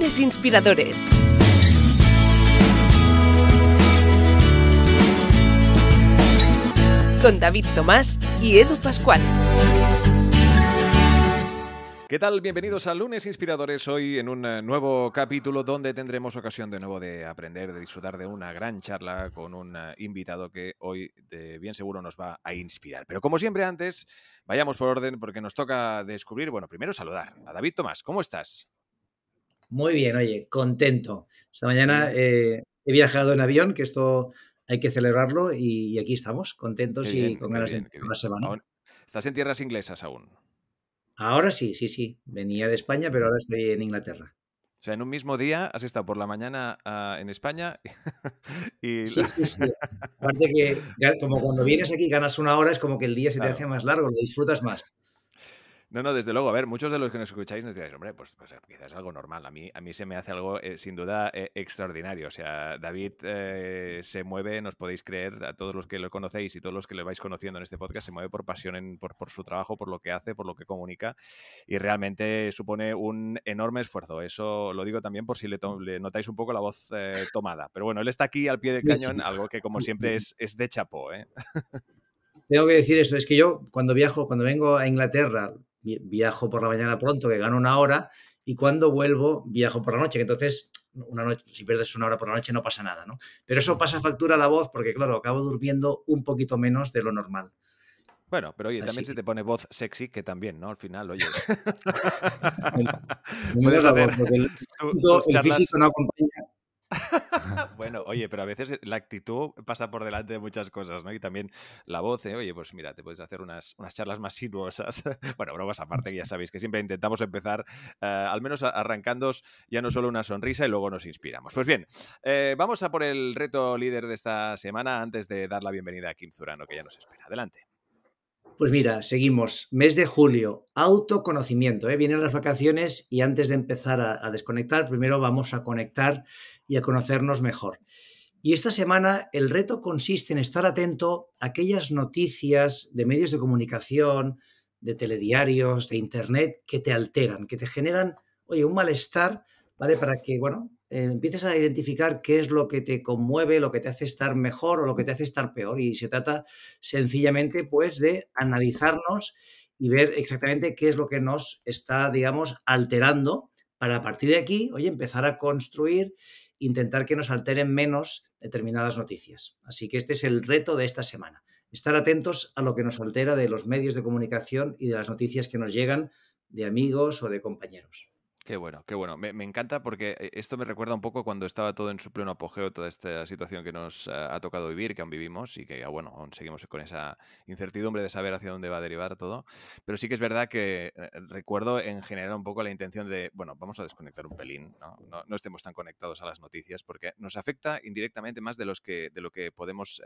lunes inspiradores. Con David Tomás y Edu Pascual. ¿Qué tal? Bienvenidos a Lunes Inspiradores, hoy en un eh, nuevo capítulo donde tendremos ocasión de nuevo de aprender, de disfrutar de una gran charla con un eh, invitado que hoy de bien seguro nos va a inspirar. Pero como siempre antes, vayamos por orden porque nos toca descubrir, bueno, primero saludar a David Tomás, ¿cómo estás? Muy bien, oye, contento. Esta mañana eh, he viajado en avión, que esto hay que celebrarlo y, aquí estamos, contentos y con ganas de una semana. ¿Estás en tierras inglesas aún? Ahora sí, sí, sí. Venía de España, pero ahora estoy en Inglaterra. O sea, en un mismo día has estado por la mañana ah, en España y... Sí, sí, sí. Aparte que como cuando vienes aquí ganas una hora, es como que el día se te hace más largo, lo disfrutas más. No, no, desde luego. A ver, muchos de los que nos escucháis nos diráis, hombre, pues, pues eh, quizás es algo normal. A mí, a mí se me hace algo eh, sin duda eh, extraordinario. O sea, David se mueve, nos podéis creer, a todos los que lo conocéis y todos los que le vais conociendo en este podcast, se mueve por pasión, por, su trabajo, por lo que hace, por lo que comunica. Y realmente supone un enorme esfuerzo. Eso lo digo también por si le, notáis un poco la voz tomada. Pero bueno, él está aquí al pie del cañón, algo que como siempre es, es de chapó. Tengo que decir eso, es que yo cuando viajo, cuando vengo a Inglaterra, viajo por la mañana pronto, que gano una hora, y cuando vuelvo, viajo por la noche, que entonces, una noche, si pierdes una hora por la noche, no pasa nada, ¿no? Pero eso pasa factura a la voz, porque claro, acabo durmiendo un poquito menos de lo normal. Bueno, pero oye, también se te pone voz sexy, que también, ¿no? Al final, oye. no el físico no acompaña bueno, oye, pero a veces eh, la actitud pasa por delante de muchas cosas, ¿no? Y también la voz, ¿eh? oye, pues mira, te puedes hacer unas, unas charlas más sinuosas. bueno, bromas aparte, que ya sabéis que siempre intentamos empezar, eh, al menos arrancando ya no solo una sonrisa y luego nos inspiramos. Pues bien, vamos a por el reto líder de esta semana antes de dar la bienvenida a Kim Zurano, que ya nos espera. Adelante. Pues mira, seguimos. Mes de julio, autoconocimiento. ¿eh? Vienen las vacaciones y antes de empezar a, a, desconectar, primero vamos a conectar y a conocernos mejor. Y esta semana el reto consiste en estar atento a aquellas noticias de medios de comunicación, de telediarios, de internet que te alteran, que te generan, oye, un malestar, ¿vale? Para que, bueno, eh, empiezas a identificar qué es lo que te conmueve, lo que te hace estar mejor o lo que te hace estar peor. Y se trata sencillamente, pues, de analizarnos y ver exactamente qué es lo que nos está, digamos, alterando para a partir de aquí, oye, empezar a construir, intentar que nos alteren menos determinadas noticias. Así que este es el reto de esta semana. Estar atentos a lo que nos altera de los medios de comunicación y de las noticias que nos llegan de amigos o de compañeros. Qué bueno, qué bueno. Me, encanta porque eh, esto me recuerda un poco cuando estaba todo en su pleno apogeo, toda esta situación que nos eh, ha, tocado vivir, que aún vivimos y que, bueno, aún seguimos con esa incertidumbre de saber hacia dónde va a derivar todo. Pero sí que es verdad que eh, recuerdo en general un poco la intención de, bueno, vamos a desconectar un pelín, ¿no? No, estemos tan conectados a las noticias porque nos afecta indirectamente más de, los que, de lo que podemos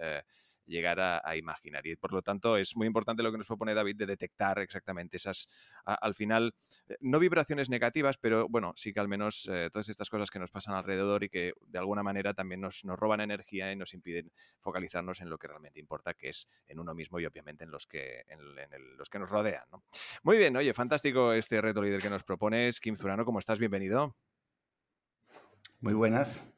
llegar a, imaginar. Y por lo tanto es muy importante lo que nos propone David de detectar exactamente esas, al final, eh, no vibraciones negativas, pero bueno, sí que al menos eh, todas estas cosas que nos pasan alrededor y que de alguna manera también nos, roban energía y nos impiden focalizarnos en lo que realmente importa, que es en uno mismo y obviamente en los que, en, los que nos rodean. Muy bien, oye, fantástico este reto líder que nos propones. Kim Zurano, ¿cómo estás? Bienvenido. Muy buenas.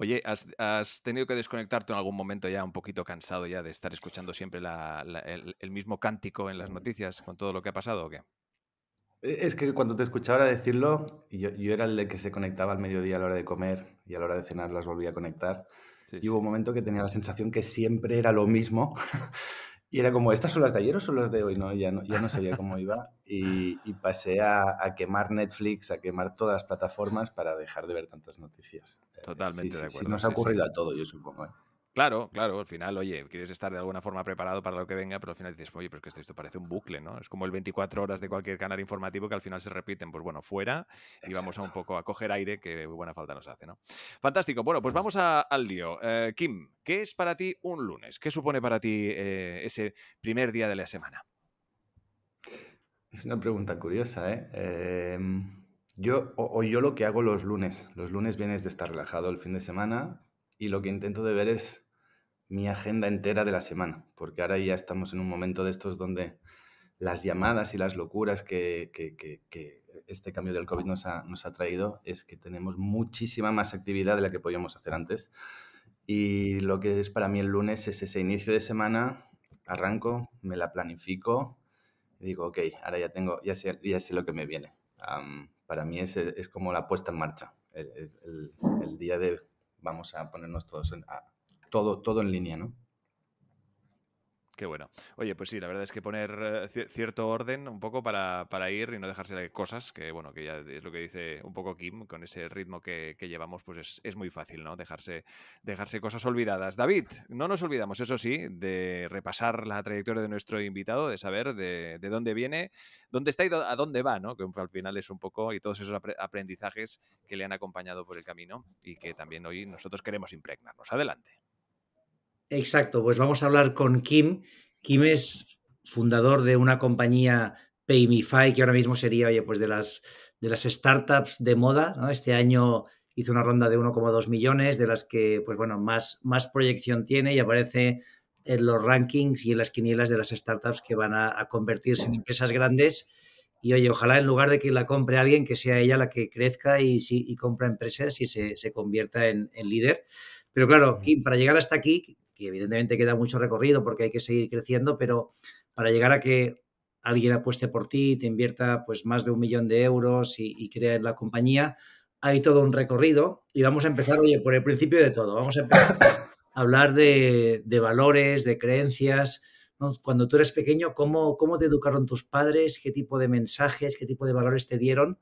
Oye, ¿has, tenido que desconectarte en algún momento ya un poquito cansado ya de estar escuchando siempre el, mismo cántico en las noticias con todo lo que ha pasado o qué? E-, es que cuando te escuchaba decirlo, yo, era el de que se conectaba al mediodía a la hora de comer y a la hora de cenar las volvía a conectar. y hubo un momento que tenía la sensación que siempre era lo mismo Y era como, ¿estas son las de ayer o son las de hoy? No, ya no, ya no sabía cómo iba. Y, pasé a, quemar Netflix, a quemar todas las plataformas para dejar de ver tantas noticias. Eh, Totalmente de acuerdo. Sí, nos ha ocurrido a todo, yo supongo. ¿eh? Claro, claro, al final, oye, quieres estar de alguna forma preparado para lo que venga, pero al final dices, oye, pero es que esto, parece un bucle, ¿no? Es como el 24 horas de cualquier canal informativo que al final se repiten, pues bueno, fuera y vamos a un poco a coger aire que buena falta nos hace, ¿no? Fantástico. Bueno, pues vamos al lío. Eh, Kim, ¿qué es para ti un lunes? ¿Qué supone para ti eh, ese primer día de la semana? Es una pregunta curiosa, ¿eh? Em, yo, yo lo que hago los lunes. Los lunes vienes de estar relajado el fin de semana, y lo que intento de ver es mi agenda entera de la semana, porque ahora ya estamos en un momento de estos donde las llamadas y las locuras que, este cambio del COVID nos ha, nos ha, traído es que tenemos muchísima más actividad de la que podíamos hacer antes. Y lo que es para mí el lunes es ese inicio de semana, arranco, me la planifico y digo, ok, ahora ya tengo, ya sé, lo que me viene. para mí es, como la puesta en marcha, el, día de vamos a ponernos todos en, a, todo, todo en línea, ¿no? Qué bueno. Oye, pues sí, la verdad es que poner eh, cierto orden un poco para, ir y no dejarse de cosas, que bueno, que ya es lo que dice un poco Kim, con ese ritmo que, llevamos, pues es, muy fácil, ¿no? Dejarse, dejarse cosas olvidadas. David, no nos olvidamos, eso sí, de repasar la trayectoria de nuestro invitado, de saber de, de dónde viene, dónde está y a dónde va, ¿no? Que al final es un poco, y todos esos aprendizajes que le han acompañado por el camino y que también hoy nosotros queremos impregnarnos. Adelante. Exacto, pues vamos a hablar con Kim. Kim es fundador de una compañía Paymify, que ahora mismo sería, oye, pues de las, de las startups de moda, Este año hizo una ronda de 1,2 millones, de las que, pues bueno, más, más proyección tiene y aparece en los rankings y en las quinielas de las startups que van a, convertirse en empresas grandes. Y oye, ojalá en lugar de que la compre alguien, que sea ella la que crezca y, y compra empresas y se, convierta en, en líder. Pero claro, Kim, para llegar hasta aquí, que evidentemente queda mucho recorrido porque hay que seguir creciendo, pero para llegar a que alguien apueste por ti, te invierta pues más de un millón de euros y, crea en la compañía, hay todo un recorrido y vamos a empezar, oye, por el principio de todo, vamos a empezar a hablar de, valores, de creencias. Cuando tú eres pequeño, ¿cómo, ¿cómo te educaron tus padres? ¿Qué tipo de mensajes, qué tipo de valores te dieron?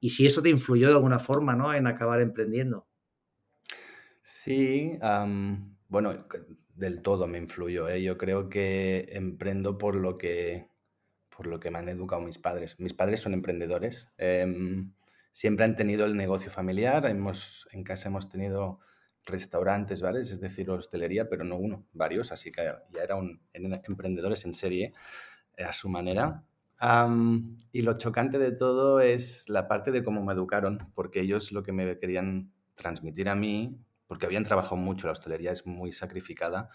Y si eso te influyó de alguna forma ¿no? en acabar emprendiendo. Sí, bueno, del todo me influyó. ¿eh? Yo creo que emprendo por lo que, por lo que me han educado mis padres. Mis padres son emprendedores. Em, siempre han tenido el negocio familiar. Hemos, en casa hemos tenido restaurantes, ¿vale? es decir, hostelería, pero no uno, varios. Así que ya eran emprendedores en serie eh, a su manera. y lo chocante de todo es la parte de cómo me educaron, porque ellos lo que me querían transmitir a mí porque habían trabajado mucho, la hostelería es muy sacrificada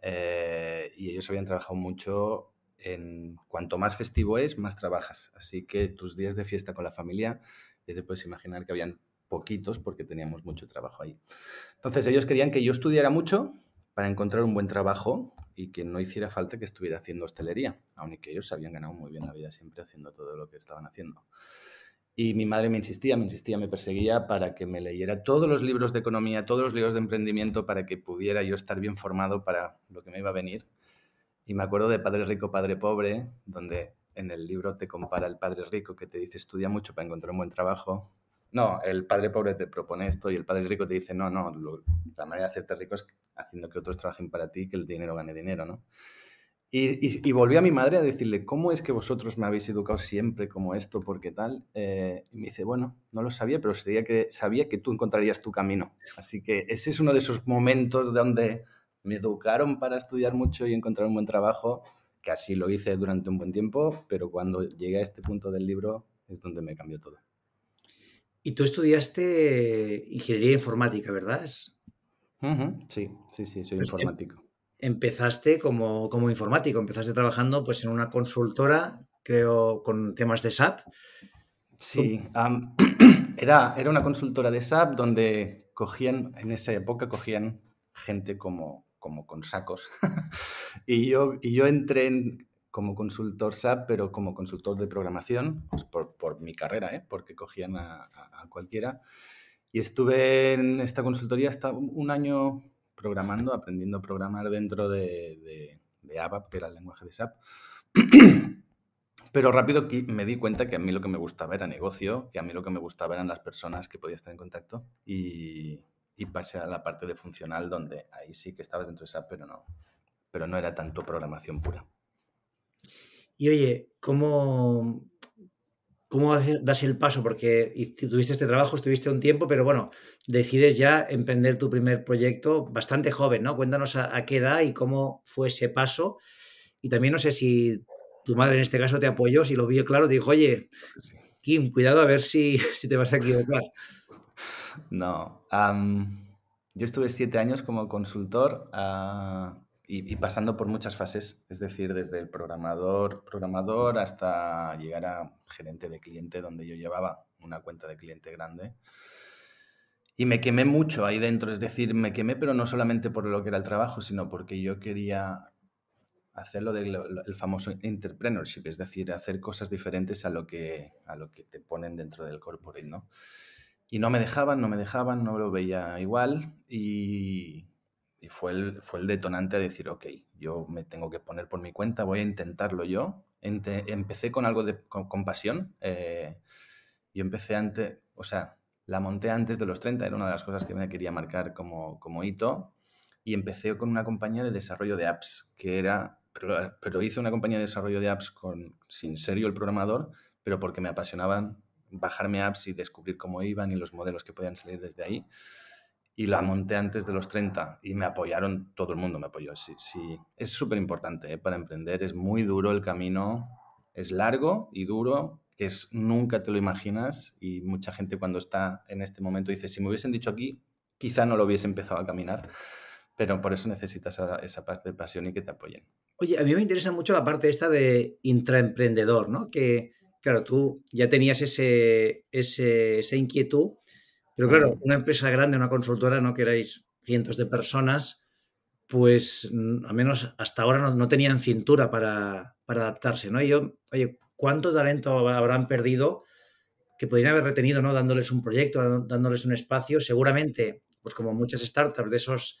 eh, y ellos habían trabajado mucho en cuanto más festivo es, más trabajas. Así que tus días de fiesta con la familia, ya te puedes imaginar que habían poquitos porque teníamos mucho trabajo ahí. Entonces ellos querían que yo estudiara mucho para encontrar un buen trabajo y que no hiciera falta que estuviera haciendo hostelería, que ellos habían ganado muy bien la vida siempre haciendo todo lo que estaban haciendo. Y mi madre me insistía, me insistía, me perseguía para que me leyera todos los libros de economía, todos los libros de emprendimiento, para que pudiera yo estar bien formado para lo que me iba a venir. Y me acuerdo de Padre Rico, Padre Pobre, donde en el libro te compara el Padre Rico que te dice estudia mucho para encontrar un buen trabajo. No, el Padre Pobre te propone esto y el Padre Rico te dice no, no, la manera de hacerte rico es haciendo que otros trabajen para ti y que el dinero gane dinero, ¿no? Y, volví a mi madre a decirle, ¿cómo es que vosotros me habéis educado siempre como esto, porque tal? Eh, y me dice, bueno, no lo sabía, pero sabía que, sabía que tú encontrarías tu camino. Así que ese es uno de esos momentos donde me educaron para estudiar mucho y encontrar un buen trabajo, que así lo hice durante un buen tiempo, pero cuando llegué a este punto del libro es donde me cambió todo. Y tú estudiaste ingeniería informática, ¿verdad? Sí, sí, sí, soy pues informático empezaste como, como informático, empezaste trabajando pues en una consultora, creo, con temas de SAP. Sí, era, era una consultora de SAP donde cogían, en esa época cogían gente como, como con sacos. y, yo, y yo entré como consultor SAP, pero como consultor de programación, pues, por, por, mi carrera, ¿eh? porque cogían a, cualquiera. Y estuve en esta consultoría hasta un año, programando, aprendiendo a programar dentro de, ABAP, que era el lenguaje de SAP. Pero rápido me di cuenta que a mí lo que me gustaba era negocio, que a mí lo que me gustaba eran las personas que podía estar en contacto y, pasé a la parte de funcional donde ahí sí que estabas dentro de SAP, pero no, pero no era tanto programación pura. Y oye, ¿cómo, ¿Cómo das el paso? Porque tuviste este trabajo, estuviste un tiempo, pero bueno, decides ya emprender tu primer proyecto bastante joven, ¿no? Cuéntanos a, qué edad y cómo fue ese paso. Y también no sé si tu madre en este caso te apoyó, si lo vio claro, dijo, oye, Kim, cuidado a ver si, si te vas a equivocar. No. yo estuve siete años como consultor. a... Ah, y, pasando por muchas fases, es decir, desde el programador, programador hasta llegar a gerente de cliente, donde yo llevaba una cuenta de cliente grande. Y me quemé mucho ahí dentro, es decir, me quemé, pero no solamente por lo que era el trabajo, sino porque yo quería hacer lo del el famoso entrepreneurship, es decir, hacer cosas diferentes a lo que, a lo que te ponen dentro del corporate, ¿no? Y no me dejaban, no me dejaban, no lo veía igual y y fue el, fue el detonante a decir, ok, yo me tengo que poner por mi cuenta, voy a intentarlo yo. empecé con algo de compasión y eh, yo empecé antes, o sea, la monté antes de los 30, era una de las cosas que me quería marcar como, como hito. Y empecé con una compañía de desarrollo de apps, que era, pero, hice una compañía de desarrollo de apps con, sin serio el programador, pero porque me apasionaban bajarme apps y descubrir cómo iban y los modelos que podían salir desde ahí y la monté antes de los 30 y me apoyaron, todo el mundo me apoyó. Sí, sí. Es súper importante ¿eh? para emprender, es muy duro el camino, es largo y duro, que es nunca te lo imaginas y mucha gente cuando está en este momento dice, si me hubiesen dicho aquí, quizá no lo hubiese empezado a caminar, pero por eso necesitas esa parte de pasión y que te apoyen. Oye, a mí me interesa mucho la parte esta de intraemprendedor, ¿no? Que, claro, tú ya tenías ese, esa inquietud pero claro, una empresa grande, una consultora, no queráis cientos de personas, pues mm, al menos hasta ahora no, tenían cintura para, adaptarse, ¿no? Y yo, oye, ¿cuánto talento habrán perdido que podrían haber retenido, ¿no? Dándoles un proyecto, dándoles un espacio. Seguramente, pues como muchas startups, de esos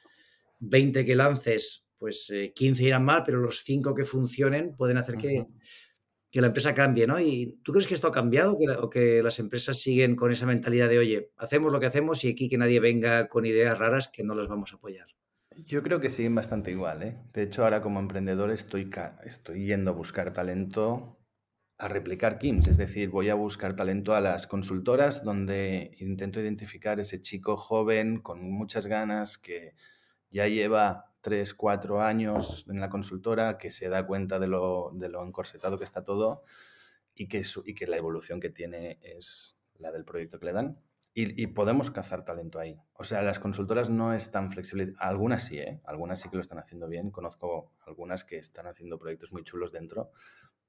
20 que lances, pues 15 eh, irán mal, pero los 5 que funcionen pueden hacer que, que la empresa cambie, ¿no? ¿Y tú crees que esto ha cambiado o que, que, las empresas siguen con esa mentalidad de, oye, hacemos lo que hacemos y aquí que nadie venga con ideas raras que no las vamos a apoyar? Yo creo que siguen bastante igual, ¿eh? De hecho, ahora como emprendedor estoy, estoy yendo a buscar talento a replicar KIMS, es decir, voy a buscar talento a las consultoras donde intento identificar ese chico joven con muchas ganas que ya lleva tres, cuatro años en la consultora, que se da cuenta de lo, encorsetado que está todo y que, y que la evolución que tiene es la del proyecto que le dan. Y, podemos cazar talento ahí. O sea, las consultoras no están flexibles. Algunas sí, ¿eh? Algunas sí que lo están haciendo bien. Conozco algunas que están haciendo proyectos muy chulos dentro,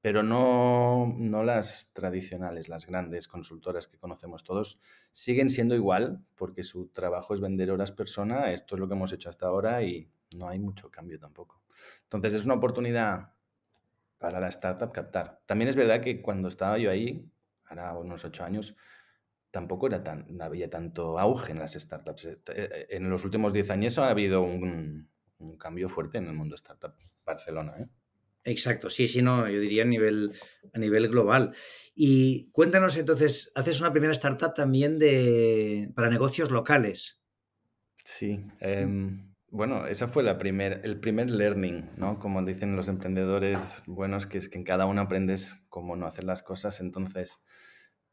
pero no, no las tradicionales, las grandes consultoras que conocemos todos. Siguen siendo igual porque su trabajo es vender horas persona. Esto es lo que hemos hecho hasta ahora y, no hay mucho cambio tampoco. Entonces es una oportunidad para la startup captar. También es verdad que cuando estaba yo ahí, ahora unos ocho años, tampoco era tan, había tanto auge en las startups. Eh, eh, eh, en los últimos diez años ha habido un, cambio fuerte en el mundo startup Barcelona. ¿eh? Exacto, sí, sí, no, yo diría a nivel, a nivel global. Y cuéntanos entonces, haces una primera startup también de, para negocios locales. Sí, em, bueno, esa fue la primer, el primer learning, ¿no? Como dicen los emprendedores buenos, que es que en cada uno aprendes cómo no hacer las cosas. Entonces,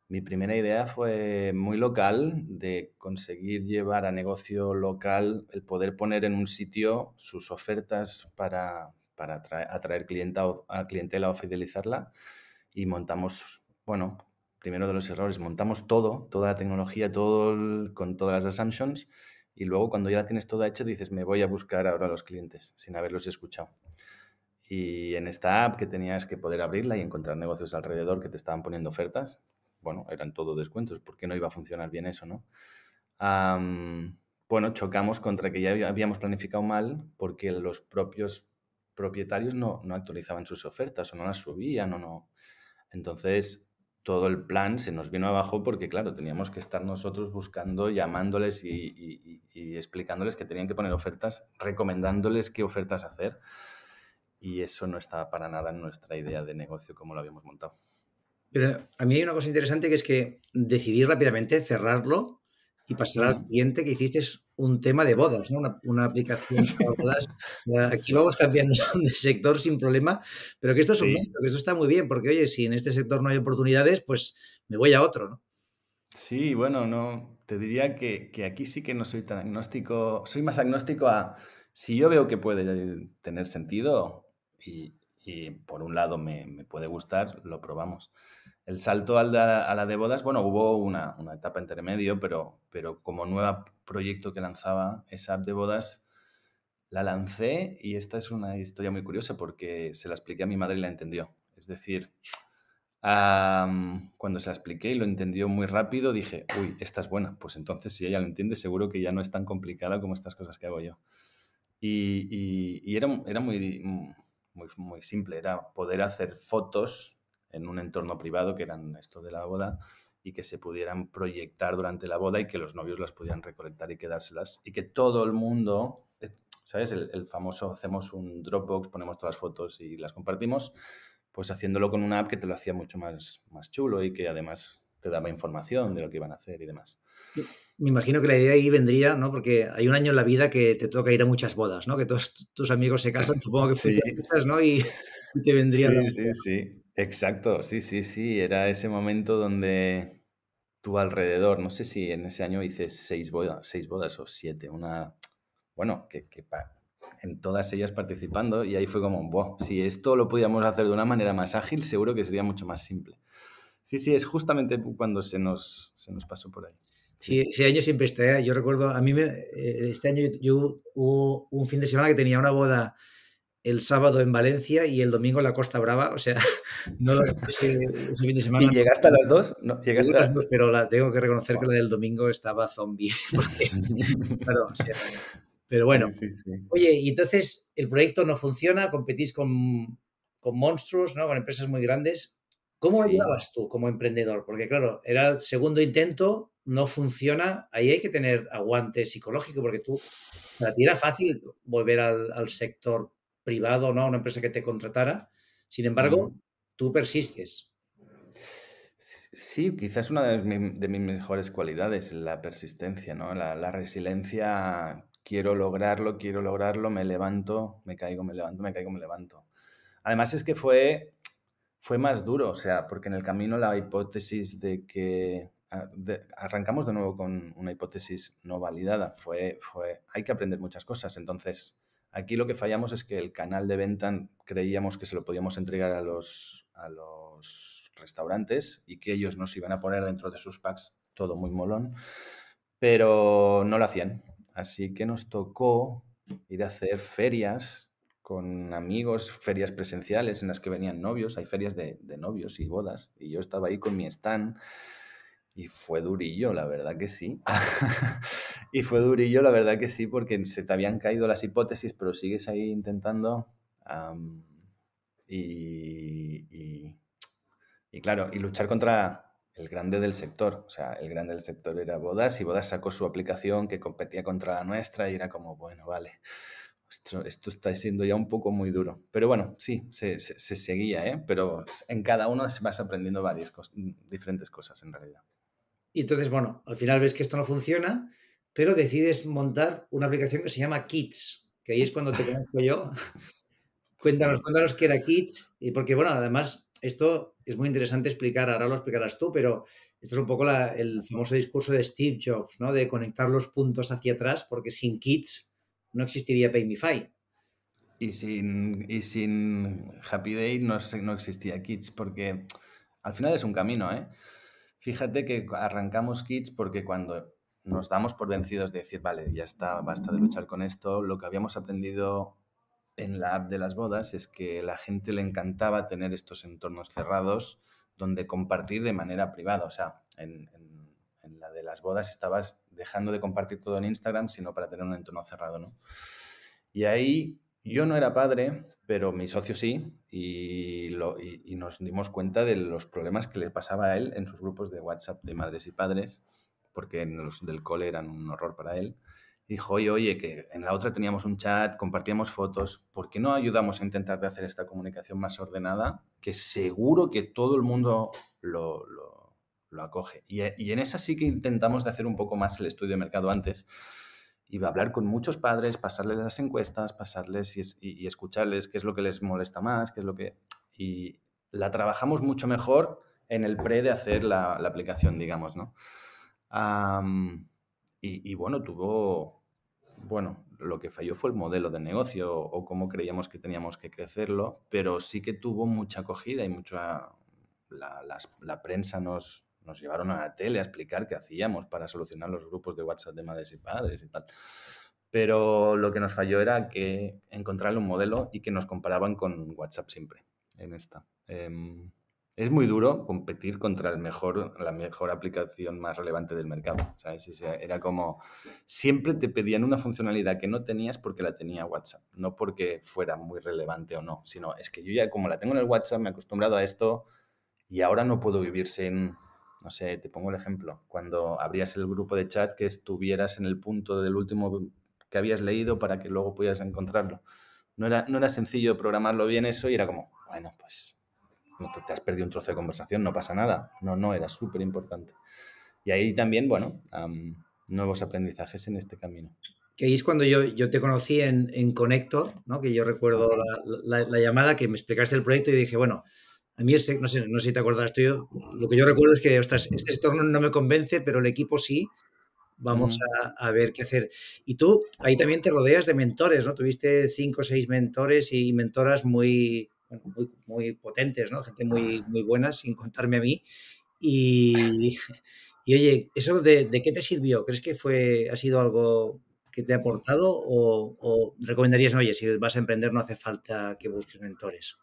mi primera idea fue muy local, de conseguir llevar a negocio local el poder poner en un sitio sus ofertas para, atraer, atraer clientela o fidelizarla. Y montamos, bueno, primero de los errores, montamos todo, toda la tecnología, todo con todas las assumptions y luego cuando ya la tienes toda hecha dices, me voy a buscar ahora a los clientes sin haberlos escuchado. Y en esta app que tenías que poder abrirla y encontrar negocios alrededor que te estaban poniendo ofertas, bueno, eran todo descuentos, porque no iba a funcionar bien eso, ¿no? bueno, chocamos contra que ya habíamos planificado mal porque los propios propietarios no, no actualizaban sus ofertas o no las subían o no. Entonces, todo el plan se nos vino abajo porque, claro, teníamos que estar nosotros buscando, llamándoles y, explicándoles que tenían que poner ofertas, recomendándoles qué ofertas hacer. Y eso no estaba para nada en nuestra idea de negocio como lo habíamos montado. Pero a mí hay una cosa interesante que es que decidí rápidamente cerrarlo y pasar al siguiente que hiciste es un tema de bodas, ¿no? una, aplicación para bodas. Aquí vamos cambiando de sector sin problema, pero que esto es un método, que esto está muy bien, porque oye, si en este sector no hay oportunidades, pues me voy a otro, ¿no? Sí, bueno, no, te diría que, aquí sí que no soy tan agnóstico, soy más agnóstico a si yo veo que puede tener sentido y, por un lado me puede gustar, lo probamos. El salto a la, de bodas, bueno, hubo una, etapa intermedio, pero, pero como nuevo proyecto que lanzaba esa app de bodas, la lancé y esta es una historia muy curiosa porque se la expliqué a mi madre y la entendió. Es decir, cuando se la expliqué y lo entendió muy rápido, dije, uy, esta es buena. Pues entonces, si ella lo entiende, seguro que ya no es tan complicada como estas cosas que hago yo. Y, era, era muy, muy, muy simple, era poder hacer fotos en un entorno privado, que eran esto de la boda, y que se pudieran proyectar durante la boda y que los novios las pudieran recolectar y quedárselas. Y que todo el mundo, eh, ¿sabes? El, famoso hacemos un Dropbox, ponemos todas las fotos y las compartimos, pues haciéndolo con una app que te lo hacía mucho más, más chulo y que además te daba información de lo que iban a hacer y demás. Me imagino que la idea ahí vendría, ¿no? Porque hay un año en la vida que te toca ir a muchas bodas, ¿no? Que todos tus amigos se casan, supongo que sí. ¿no? Y te vendría. Sí, sí, sí. Exacto, sí, sí, sí. Era ese momento donde tu alrededor, no sé si en ese año hice seis bodas, seis bodas o siete, una, bueno, que, que en todas ellas participando y ahí fue como, wow, si esto lo podíamos hacer de una manera más ágil, seguro que sería mucho más simple. Sí, sí, es justamente cuando se nos, se nos pasó por ahí. Sí, ese año siempre está. ¿eh? Yo recuerdo, a mí me, eh, este año yo, hubo un fin de semana que tenía una boda el sábado en Valencia y el domingo en la Costa Brava, o sea, no sé ese fin de semana. ¿Y llegaste a las dos? No, llegaste a las dos, pero la, tengo que reconocer que la del domingo estaba zombie. Perdón, pero bueno. Oye, y entonces el proyecto no funciona, competís con, monstruos, ¿no? Con empresas muy grandes. ¿Cómo lo tú como emprendedor? Porque claro, era el segundo intento, no funciona, ahí hay que tener aguante psicológico, porque tú, para ti era fácil volver al sector privado o no, una empresa que te contratara. Sin embargo, mm. tú persistes. Sí, quizás una de, mis mejores cualidades, la persistencia, ¿no? La, resiliencia, quiero lograrlo, quiero lograrlo, me levanto, me caigo, me levanto, me caigo, me levanto. Además es que fue, fue más duro, o sea, porque en el camino la hipótesis de que... Ah, arrancamos de nuevo con una hipótesis no validada, fue, fue, hay que aprender muchas cosas, entonces Aquí lo que fallamos es que el canal de venta creíamos que se lo podíamos entregar a los, a los restaurantes y que ellos nos iban a poner dentro de sus packs todo muy molón, pero no lo hacían. Así que nos tocó ir a hacer ferias con amigos, ferias presenciales en las que venían novios, hay ferias de, de novios y bodas, y yo estaba ahí con mi stand y fue durillo, la verdad que sí. y fue durillo, la verdad que sí, porque se te habían caído las hipótesis, pero sigues ahí intentando. y, claro, y luchar contra el grande del sector. O sea, el grande del sector era Bodas y Bodas sacó su aplicación que competía contra la nuestra y era como, bueno, vale. Esto, está siendo ya un poco muy duro. Pero bueno, sí, se, seguía, ¿eh? Pero en cada uno vas aprendiendo varias cosas diferentes cosas en realidad. Y entonces, bueno, al final ves que esto no funciona, pero decides montar una aplicación que se llama Kids, que ahí es cuando te conozco yo. cuéntanos, cuéntanos qué era Kids, y porque, bueno, además, esto es muy interesante explicar, ahora lo explicarás tú, pero esto es un poco el famoso discurso de Steve Jobs, ¿no? De conectar los puntos hacia atrás, porque sin Kids no existiría Paymify. Y sin, sin Happy Day no, no existía Kids, porque al final es un camino, ¿eh? Fíjate que arrancamos kits porque cuando nos damos por vencidos de decir, vale, ya está, basta de luchar con esto, lo que habíamos aprendido en la app de las bodas es que la gente le encantaba tener estos entornos cerrados donde compartir de manera privada. O sea, en, en la de las bodas estabas dejando de compartir todo en Instagram, sino para tener un entorno cerrado, ¿no? Y ahí yo no era padre, pero mi socio sí, y, nos dimos cuenta de los problemas que le pasaba a él en sus grupos de WhatsApp de madres y padres, porque los del cole eran un horror para él. dijo, oye, oye, que en la otra teníamos un chat, compartíamos fotos, ¿por qué no ayudamos a intentar de hacer esta comunicación más ordenada? Que seguro que todo el mundo lo, acoge. Y, y en esa sí que intentamos de hacer un poco más el estudio de mercado antes, Iba a hablar con muchos padres, pasarles las encuestas, pasarles y, escucharles qué es lo que les molesta más, qué es lo que... Y la trabajamos mucho mejor en el pre de hacer la, aplicación, digamos, ¿no? y, bueno, tuvo... Bueno, lo que falló fue el modelo de negocio o cómo creíamos que teníamos que crecerlo, pero sí que tuvo mucha acogida y mucha... la prensa nos, nos llevaron a la tele a explicar qué hacíamos para solucionar los grupos de WhatsApp de madres y padres y tal. Pero lo que nos falló era que encontrarle un modelo y que nos comparaban con WhatsApp siempre en esta. Em, es muy duro competir contra el mejor, la mejor aplicación más relevante del mercado. Era como siempre te pedían una funcionalidad que no tenías porque la tenía WhatsApp, no porque fuera muy relevante o no, sino es que yo ya como la tengo en el WhatsApp me he acostumbrado a esto y ahora no puedo vivir sin, no sé, te pongo el ejemplo. Cuando abrías el grupo de chat que estuvieras en el punto del último que habías leído para que luego pudieras encontrarlo. No era, no era sencillo programarlo bien eso y era como, bueno, pues no te, has perdido un trozo de conversación, no pasa nada. No, no, era súper importante. Y ahí también, bueno, nuevos aprendizajes en este camino. Que es cuando yo, yo te conocí en, en ¿no? que yo recuerdo la, llamada que me explicaste el proyecto y dije, bueno, a mí, no, sé, no sé si te acordarás tú, lo que yo recuerdo es que, ostras, este sector no me convence, pero el equipo sí, vamos a, ver qué hacer. Y tú ahí también te rodeas de mentores, ¿no? Tuviste cinco o seis mentores y mentoras muy, muy, potentes, ¿no? Gente muy, muy buena, sin contarme a mí. Y, y oye, ¿eso de, qué te sirvió? ¿Crees que fue, ha sido algo que te ha aportado o, o recomendarías, oye, si vas a emprender no hace falta que busques mentores?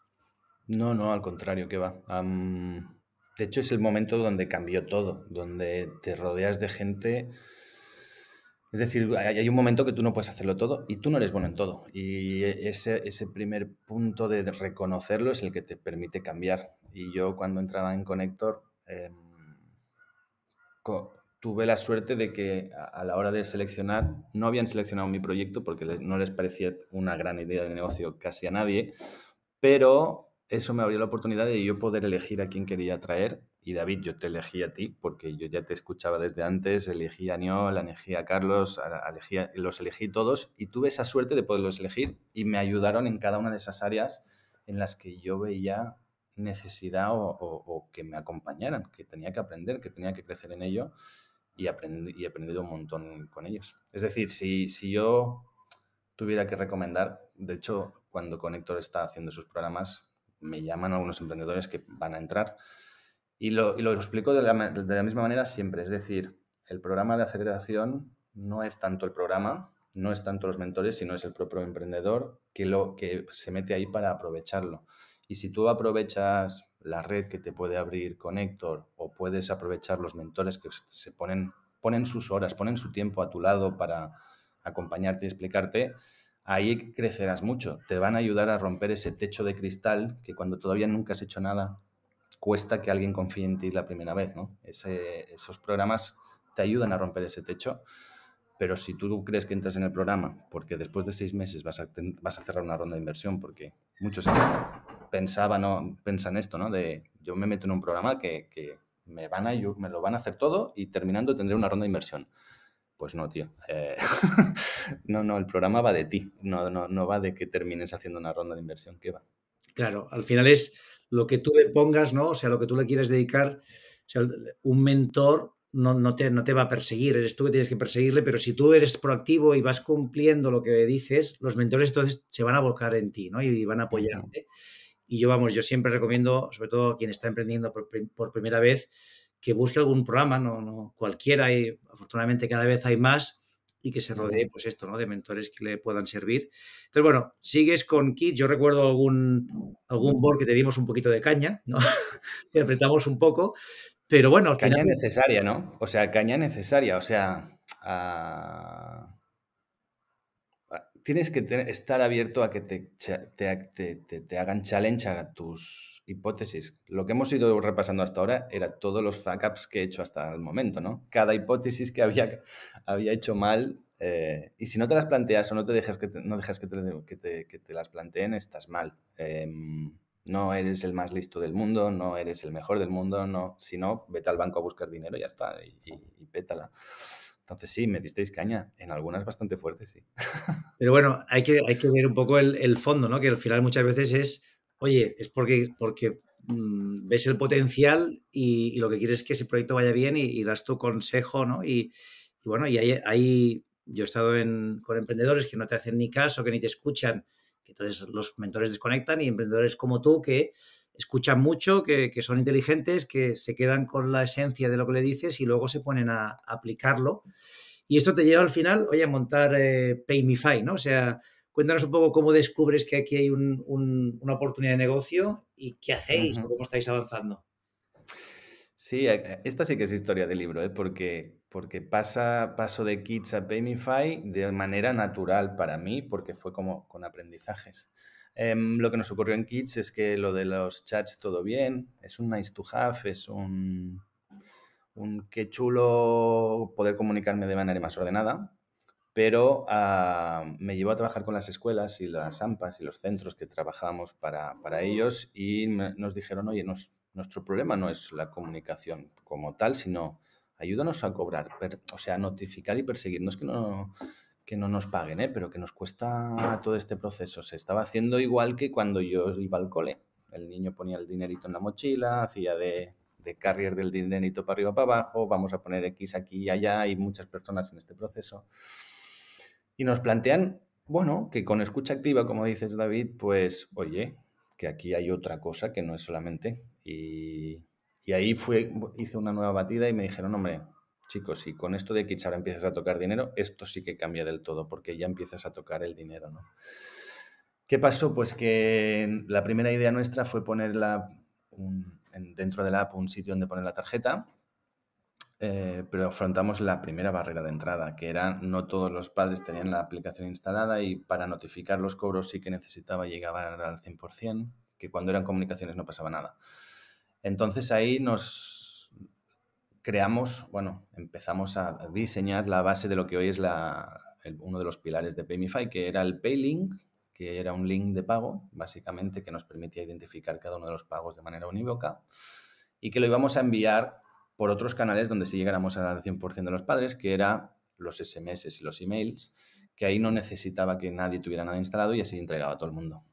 No, no, al contrario, que va. de hecho, es el momento donde cambió todo, donde te rodeas de gente. Es decir, hay un momento que tú no puedes hacerlo todo y tú no eres bueno en todo. Y ese, ese primer punto de reconocerlo es el que te permite cambiar. Y yo cuando entraba en Connector em, tuve la suerte de que a la hora de seleccionar, no habían seleccionado mi proyecto porque no les parecía una gran idea de negocio casi a nadie, pero eso me abrió la oportunidad de yo poder elegir a quién quería traer. Y David, yo te elegí a ti porque yo ya te escuchaba desde antes, elegí a Niol, elegí a Carlos, los elegí todos y tuve esa suerte de poderlos elegir y me ayudaron en cada una de esas áreas en las que yo veía necesidad o, que me acompañaran, que tenía que aprender, que tenía que crecer en ello y, y he aprendido un montón con ellos. Es decir, si, yo tuviera que recomendar, de hecho, cuando conector está haciendo sus programas, me llaman algunos emprendedores que van a entrar. Y lo, y explico de la, misma manera siempre, es decir, el programa de aceleración no es tanto el programa, no es tanto los mentores, sino es el propio emprendedor que, lo, que se mete ahí para aprovecharlo. Y si tú aprovechas la red que te puede abrir Héctor o puedes aprovechar los mentores que se ponen, ponen sus horas, ponen su tiempo a tu lado para acompañarte y explicarte, ahí crecerás mucho. Te van a ayudar a romper ese techo de cristal que cuando todavía nunca has hecho nada, cuesta que alguien confíe en ti la primera vez, ¿no? esos programas te ayudan a romper ese techo, pero si tú crees que entras en el programa porque después de seis meses vas a, cerrar una ronda de inversión, porque muchos pensaban, ¿no? pensan esto, ¿no? De yo me meto en un programa que, me, van a, me lo van a hacer todo y terminando tendré una ronda de inversión. Pues no, tío. Eh, no, no, el programa va de ti, no, no, no va de que termines haciendo una ronda de inversión, qué va. Claro, al final es lo que tú le pongas, ¿no? O sea, lo que tú le quieres dedicar. O sea, un mentor no, no, te, va a perseguir, eres tú que tienes que perseguirle, pero si tú eres proactivo y vas cumpliendo lo que dices, los mentores entonces se van a volcar en ti, ¿no? Y van a apoyarte. Y yo, vamos, yo siempre recomiendo, sobre todo a quien está emprendiendo por, por primera vez, que busque algún programa, no, no cualquiera, y afortunadamente cada vez hay más, y que se rodee, pues esto, ¿no? De mentores que le puedan servir. Entonces, bueno, sigues con Kit. Yo recuerdo algún, algún board que te dimos un poquito de caña, ¿no? te apretamos un poco, pero bueno. caña necesaria, ¿no? O sea, caña necesaria, o sea. Ah, ah, tienes que estar abierto a que te, te hagan challenge a tus hipótesis. Lo que hemos ido repasando hasta ahora era todos los fuck que he hecho hasta el momento, ¿no? Cada hipótesis que había, había hecho mal. Eh, y si no te las planteas o no te dejas que te, no dejas que te, que te, las planteen, estás mal. Em, no eres el más listo del mundo, no eres el mejor del mundo, no. Si no, vete al banco a buscar dinero y ya está, y, y, pétala. Entonces sí, me disteis caña, en algunas bastante fuertes sí. Pero bueno, hay que, hay que ver un poco el, el, fondo, ¿no? Que al final muchas veces es oye, es porque, porque mm, ves el potencial y, lo que quieres es que ese proyecto vaya bien y, das tu consejo, ¿no? Y, bueno, y ahí, yo he estado con emprendedores que no te hacen ni caso, que ni te escuchan, que entonces los mentores desconectan y emprendedores como tú que escuchan mucho, que, son inteligentes, que se quedan con la esencia de lo que le dices y luego se ponen a, aplicarlo. Y esto te lleva al final, oye, a montar eh, Paymify, ¿no? O sea, Cuéntanos un poco cómo descubres que aquí hay una oportunidad de negocio y qué hacéis, cómo estáis avanzando. Sí, eh, esta sí que es historia de libro, ¿eh? porque, porque pasa, paso de Kids a Paymify de manera natural para mí, porque fue como con aprendizajes. Em, lo que nos ocurrió en Kids es que lo de los chats todo bien, es un nice to have, es un, un qué chulo poder comunicarme de manera más ordenada, pero ah, me llevó a trabajar con las escuelas y las AMPAs y los centros que trabajábamos para, para ellos y nos dijeron, oye, nuestro problema no es la comunicación como tal, sino ayúdanos a cobrar, o sea, notificar y perseguirnos que no, que no nos paguen, ¿eh? pero que nos cuesta todo este proceso. Se estaba haciendo igual que cuando yo iba al cole. El niño ponía el dinerito en la mochila, hacía de, de carrier del dinerito para arriba para abajo, vamos a poner X aquí y allá, hay muchas personas en este proceso. Y nos plantean, bueno, que con escucha activa, como dices David, pues oye, que aquí hay otra cosa que no es solamente. Y, y ahí fue, hice una nueva batida y me dijeron, hombre, chicos, y con esto de que empiezas a tocar dinero, esto sí que cambia del todo, porque ya empiezas a tocar el dinero, ¿no? ¿Qué pasó? Pues que la primera idea nuestra fue ponerla dentro de la app un sitio donde poner la tarjeta eh, pero afrontamos la primera barrera de entrada, que era no todos los padres tenían la aplicación instalada y para notificar los cobros sí que necesitaba llegar al 100%, que cuando eran comunicaciones no pasaba nada. Entonces ahí nos creamos, bueno, empezamos a diseñar la base de lo que hoy es uno de los pilares de Paymify, que era el Paylink, que era un link de pago, básicamente, que nos permitía identificar cada uno de los pagos de manera unívoca y que lo íbamos a enviar por otros canales donde sí llegáramos al 100% de los padres, que era los SMS y los emails, que ahí no necesitaba que nadie tuviera nada instalado y así entregaba a todo el mundo.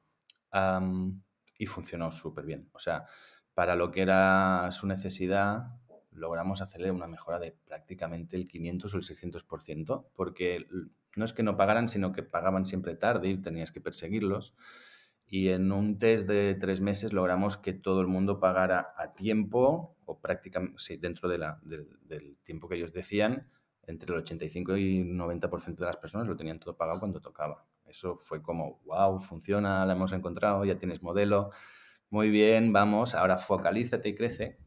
y funcionó súper bien. O sea, para lo que era su necesidad, logramos hacerle una mejora de prácticamente el 500 o el 600%, porque no es que no pagaran, sino que pagaban siempre tarde y tenías que perseguirlos y en un test de tres meses logramos que todo el mundo pagara a tiempo, o prácticamente, dentro del tiempo que ellos decían, entre el 85 y 90% de las personas lo tenían todo pagado cuando tocaba. Eso fue como, wow, funciona, la hemos encontrado, ya tienes modelo, muy bien, vamos, ahora focalízate y crece.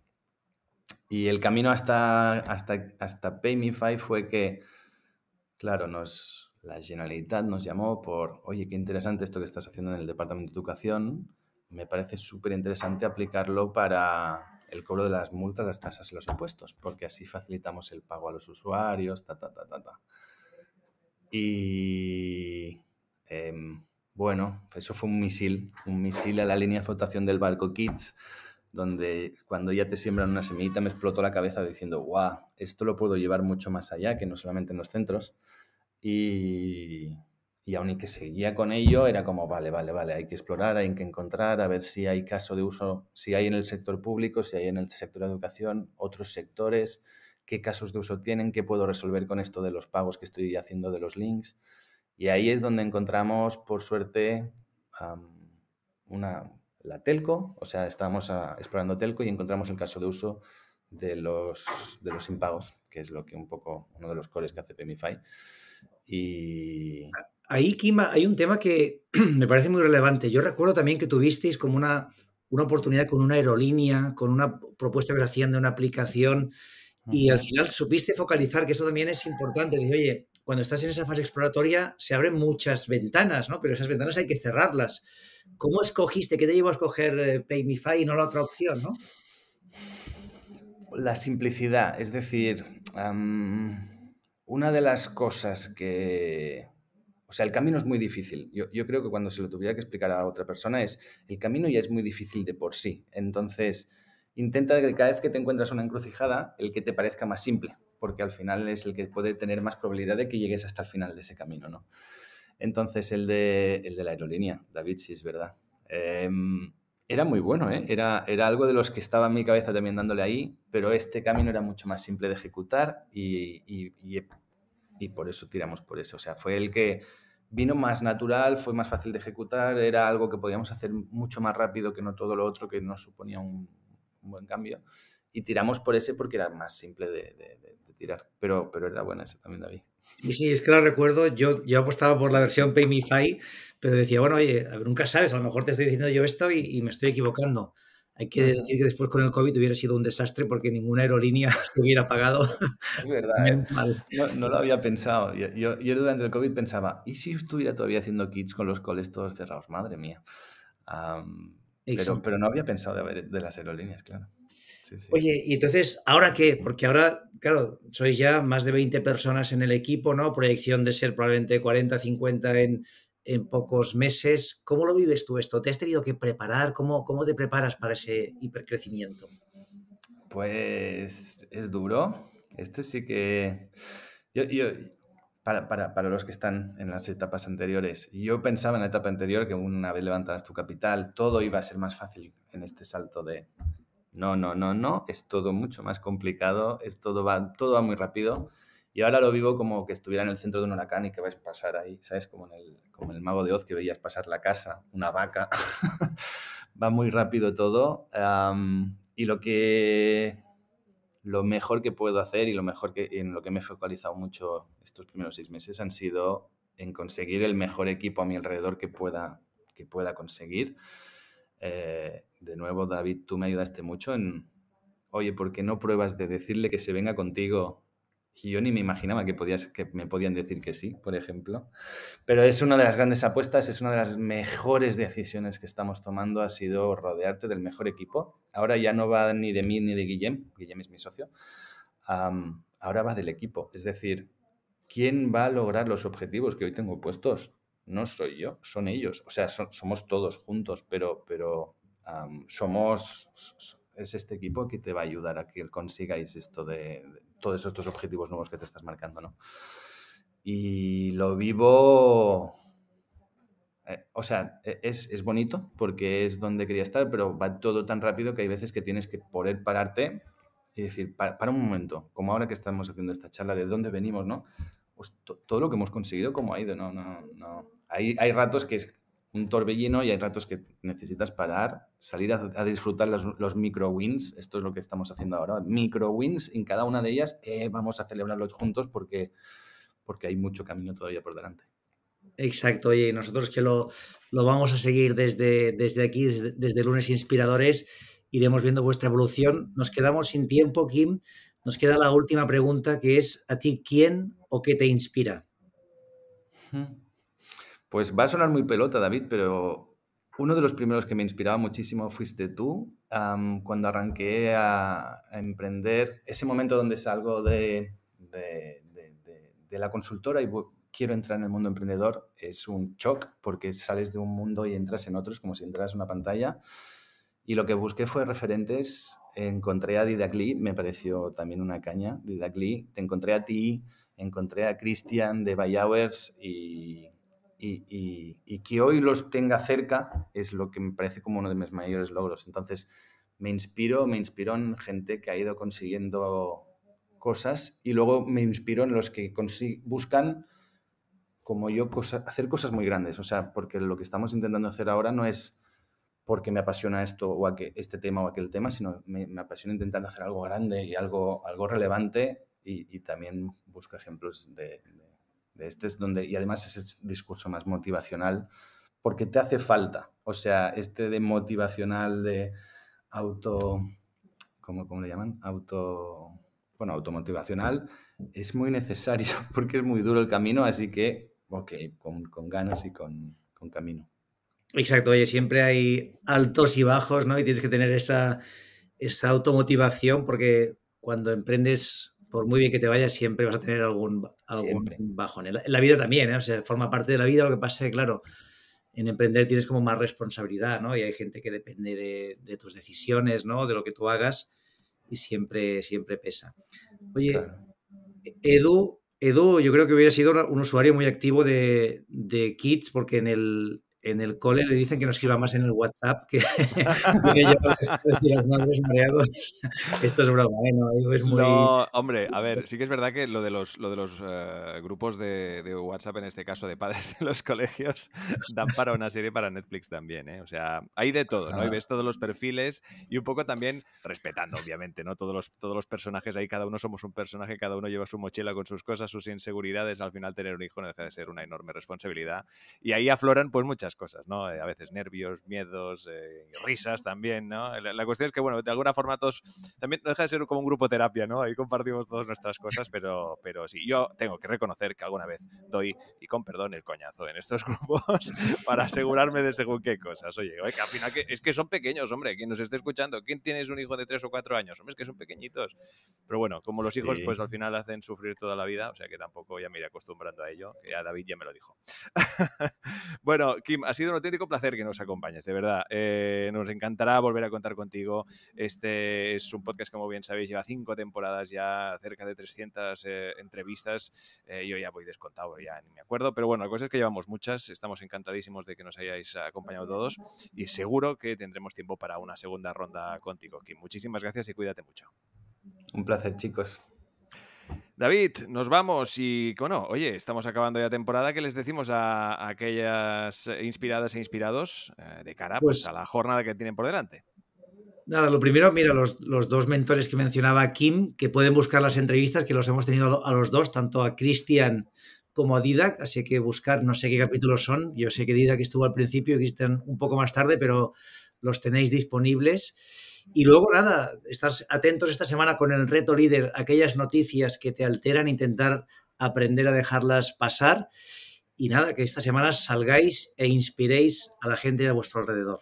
Y el camino hasta, hasta, hasta Paymify fue que, claro, nos, la Generalitat nos llamó por, oye, qué interesante esto que estás haciendo en el Departamento de Educación, me parece súper interesante aplicarlo para el cobro de las multas, las tasas y los impuestos, porque así facilitamos el pago a los usuarios, ta, ta, ta, ta, ta. Y em, bueno, eso fue un misil, un misil a la línea de flotación del barco Kids, donde cuando ya te siembran una semillita me explotó la cabeza diciendo, guau, esto lo puedo llevar mucho más allá que no solamente en los centros. Y, y aun y que seguía con ello, era como, vale, vale, vale, hay que explorar, hay que encontrar, a ver si hay caso de uso, si hay en el sector público, si hay en el sector de educación, otros sectores, qué casos de uso tienen, qué puedo resolver con esto de los pagos que estoy haciendo de los links. Y ahí es donde encontramos, por suerte, una, la telco, o sea, estábamos ah, explorando telco y encontramos el caso de uso de los, de los impagos, que es lo que un poco, uno de los cores que hace Pemify. Y... Ahí, Kima, hay un tema que me parece muy relevante. Yo recuerdo también que tuvisteis como una, una oportunidad con una aerolínea, con una propuesta que hacían de una aplicación y al final supiste focalizar, que eso también es importante. Dice, oye, cuando estás en esa fase exploratoria se abren muchas ventanas, ¿no? Pero esas ventanas hay que cerrarlas. ¿Cómo escogiste? ¿Qué te llevó a escoger eh, Paymify y no la otra opción, no? La simplicidad, es decir, una de las cosas que... O sea, el camino es muy difícil. Yo, creo que cuando se lo tuviera que explicar a otra persona es, el camino ya es muy difícil de por sí. Entonces, intenta que cada vez que te encuentras una encrucijada, el que te parezca más simple, porque al final es el que puede tener más probabilidad de que llegues hasta el final de ese camino, ¿no? Entonces, el de, el de la aerolínea, David, sí es verdad. Em, era muy bueno, ¿eh? era, era algo de los que estaba en mi cabeza también dándole ahí, pero este camino era mucho más simple de ejecutar y, y, por eso tiramos por ese. O sea, fue el que vino más natural, fue más fácil de ejecutar, era algo que podíamos hacer mucho más rápido que no todo lo otro que no suponía un, buen cambio. Y tiramos por ese porque era más simple de, tirar, pero, pero era buena esa también, David. Y sí, es que lo recuerdo, yo, yo apostaba por la versión Pay Me pero decía, bueno, oye, nunca sabes, a lo mejor te estoy diciendo yo esto y, me estoy equivocando. Hay que decir que después con el COVID hubiera sido un desastre porque ninguna aerolínea hubiera pagado. Es verdad. Eh. No, lo había pensado. Yo, yo, durante el COVID pensaba, ¿y si estuviera todavía haciendo kits con los coles todos cerrados? Madre mía. pero, no había pensado de las aerolíneas, claro. Oye, y entonces, ¿ahora qué? Porque ahora, claro, sois ya más de 20 personas en el equipo, ¿no? Proyección de ser probablemente 40, 50 en, pocos meses. ¿Cómo lo vives tú esto? ¿Te has tenido que preparar? ¿Cómo, cómo te preparas para ese hipercrecimiento? Pues es duro. Este sí que... Yo, para, para, los que están en las etapas anteriores, yo pensaba en la etapa anterior que una vez levantadas tu capital, todo iba a ser más fácil en este salto de, no, no, no, no, es todo mucho más complicado, es todo va, todo va muy rápido. Y ahora lo vivo como que estuviera en el centro de un huracán y que vais a pasar ahí, ¿sabes? Como en el, como el mago de Oz que veías pasar la casa, una vaca. va muy rápido todo. y lo que lo mejor que puedo hacer y lo mejor que en lo que me he focalizado mucho estos primeros seis meses han sido en conseguir el mejor equipo a mi alrededor que pueda, que pueda conseguir eh, de nuevo, David, tú me ayudaste mucho en, oye, ¿por qué no pruebas de decirle que se venga contigo? Y yo ni me imaginaba que, podías, que me podían decir que sí, por ejemplo. Pero es una de las grandes apuestas, es una de las mejores decisiones que estamos tomando, ha sido rodearte del mejor equipo. Ahora ya no va ni de mí ni de Guillem, Guillem es mi socio, ahora va del equipo. Es decir, ¿quién va a lograr los objetivos que hoy tengo puestos? no soy yo, son ellos. O sea, somos todos juntos, pero, pero somos, es este equipo que te va a ayudar a que consigáis esto de, todos estos objetivos nuevos que te estás marcando, ¿no? Y lo vivo, eh, o sea, e, es, bonito porque es donde quería estar, pero va todo tan rápido que hay veces que tienes que poder pararte y decir, para un momento, como ahora que estamos haciendo esta charla de dónde venimos, ¿no? pues, todo lo que hemos conseguido, como ha ido, no, no, no. Hay, hay ratos que es un torbellino y hay ratos que necesitas parar, salir a, disfrutar los, micro wins, esto es lo que estamos haciendo ahora, micro wins, en cada una de ellas eh, vamos a celebrarlos juntos porque, porque hay mucho camino todavía por delante. Exacto, y nosotros que lo, vamos a seguir desde, desde aquí, desde, lunes inspiradores, iremos viendo vuestra evolución. Nos quedamos sin tiempo, Kim, nos queda la última pregunta que es, ¿a ti quién o qué te inspira? Pues va a sonar muy pelota, David, pero uno de los primeros que me inspiraba muchísimo fuiste tú, cuando arranqué a, emprender, ese momento donde salgo de, de, de la consultora y quiero entrar en el mundo emprendedor, es un shock porque sales de un mundo y entras en otros como si entras en una pantalla. Y lo que busqué fue referentes encontré a Didacli, me pareció también una caña, Didacli, te encontré a ti, encontré a Christian de Bayowers y, y, que hoy los tenga cerca es lo que me parece como uno de mis mayores logros. Entonces, me inspiro, me inspiró en gente que ha ido consiguiendo cosas y luego me inspiro en los que buscan como yo hacer cosas muy grandes, o sea, porque lo que estamos intentando hacer ahora no es porque me apasiona esto o aquel, este tema o aquel tema, sino me, me, apasiona intentar hacer algo grande y algo, algo relevante y, y también busco ejemplos de, de, este, es donde, y además es el discurso más motivacional, porque te hace falta, o sea, este de motivacional, de auto, ¿cómo, cómo le llaman? Auto, bueno, automotivacional, es muy necesario porque es muy duro el camino, así que, ok, con, con ganas y con, con camino. Exacto, oye, siempre hay altos y bajos, ¿no? Y tienes que tener esa, automotivación porque cuando emprendes, por muy bien que te vayas, siempre vas a tener algún, bajo. En la, vida también, ¿no? ¿eh? O sea, forma parte de la vida, lo que pasa es que, claro, en emprender tienes como más responsabilidad, ¿no? Y hay gente que depende de, tus decisiones, ¿no? De lo que tú hagas y siempre, siempre pesa. Oye, Edu, Edu, yo creo que hubiera sido un usuario muy activo de, de Kids porque en el, en el cole le dicen que nos escriba más en el WhatsApp que, que madres mareados. Esto es broma, ¿eh? No, es muy... no, hombre, a ver, sí que es verdad que lo de los, lo de los eh, grupos de, WhatsApp, en este caso de padres de los colegios, dan para una serie para Netflix también, ¿eh? O sea, hay de todo, ¿no? Y ah. ves todos los perfiles y un poco también respetando, obviamente, ¿no? Todos los, todos los personajes ahí, cada uno somos un personaje, cada uno lleva su mochila con sus cosas, sus inseguridades. Al final, tener un hijo no deja de ser una enorme responsabilidad. Y ahí afloran, pues, muchas cosas, ¿no? Eh, a veces nervios, miedos, eh, risas también, ¿no? La, cuestión es que, bueno, de alguna forma todos, también deja de ser como un grupo terapia, ¿no? Ahí compartimos todas nuestras cosas, pero, pero sí, yo tengo que reconocer que alguna vez doy, y con perdón, el coñazo en estos grupos para asegurarme de según qué cosas. Oye, oye que al final que, es que son pequeños, hombre, quien nos esté escuchando, ¿quién tienes un hijo de tres o cuatro años? Hombre, es que son pequeñitos. Pero bueno, como los hijos, pues al final hacen sufrir toda la vida, o sea que tampoco ya me iré acostumbrando a ello, que ya David ya me lo dijo. bueno, Kim, ha sido un auténtico placer que nos acompañes, de verdad. Eh, nos encantará volver a contar contigo. Este es un podcast, como bien sabéis, lleva cinco temporadas ya, cerca de 300 eh, entrevistas. Eh, yo ya voy descontado, ya ni me acuerdo. Pero bueno, la cosa es que llevamos muchas. Estamos encantadísimos de que nos hayáis acompañado todos y seguro que tendremos tiempo para una segunda ronda contigo, Muchísimas gracias y cuídate mucho. Un placer, chicos. David, nos vamos y, bueno, oye, estamos acabando ya temporada. ¿Qué les decimos a, aquellas inspiradas e inspirados eh, de cara pues, pues a la jornada que tienen por delante? Nada, lo primero, mira, los, dos mentores que mencionaba Kim, que pueden buscar las entrevistas, que los hemos tenido a los dos, tanto a Cristian como a Didac, así que buscar, no sé qué capítulos son, yo sé que Didac estuvo al principio y Cristian un poco más tarde, pero los tenéis disponibles. Y luego, nada, estás atentos esta semana con el reto líder, aquellas noticias que te alteran, intentar aprender a dejarlas pasar. Y nada, que esta semana salgáis e inspiréis a la gente de vuestro alrededor.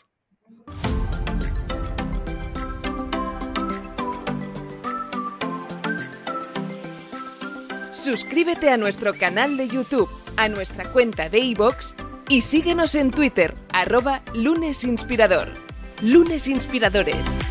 Suscríbete a nuestro canal de YouTube, a nuestra cuenta de iVoox y síguenos en Twitter, arroba lunesinspirador. Lunes Inspiradores.